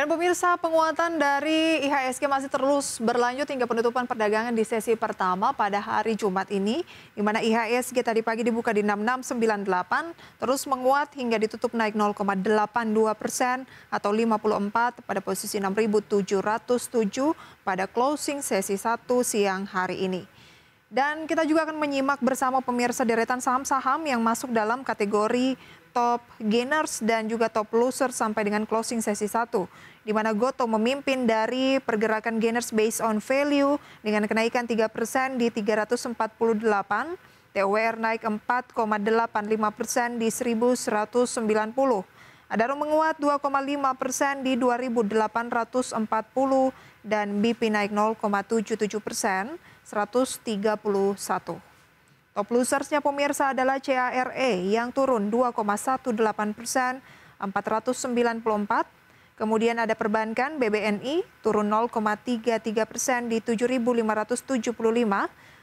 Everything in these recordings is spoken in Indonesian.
Dan pemirsa penguatan dari IHSG masih terus berlanjut hingga penutupan perdagangan di sesi pertama pada hari Jumat ini. Di mana IHSG tadi pagi dibuka di 6698, terus menguat hingga ditutup naik 0,82 persen atau 54 pada posisi 6707 pada closing sesi 1 siang hari ini. Dan kita juga akan menyimak bersama pemirsa deretan saham-saham yang masuk dalam kategori top gainers dan juga top loser sampai dengan closing sesi 1. Di mana Goto memimpin dari pergerakan gainers based on value dengan kenaikan 3% di 348, TWR naik 4,85 persen di 1190. Adaro menguat 2,5 persen di 2840 dan BP naik 0,77 persen 131. Top losersnya pemirsa adalah CARE yang turun 2,18 persen 494. Kemudian ada perbankan BBNI turun 0,33 persen di 7.575.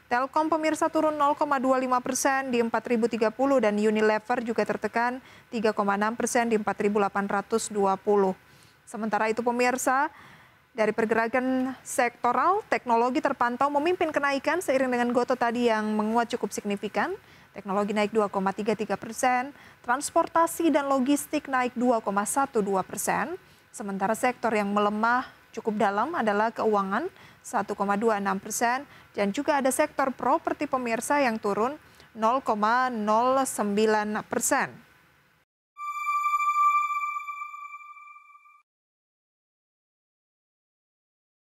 Telkom pemirsa turun 0,25 persen di 4.030 dan Unilever juga tertekan 3,6 persen di 4.820. Sementara itu pemirsa, dari pergerakan sektoral, teknologi terpantau memimpin kenaikan seiring dengan goto tadi yang menguat cukup signifikan. Teknologi naik 2,33 persen, transportasi dan logistik naik 2,12 persen. Sementara sektor yang melemah cukup dalam adalah keuangan 1,26 persen dan juga ada sektor properti pemirsa yang turun 0,09 persen.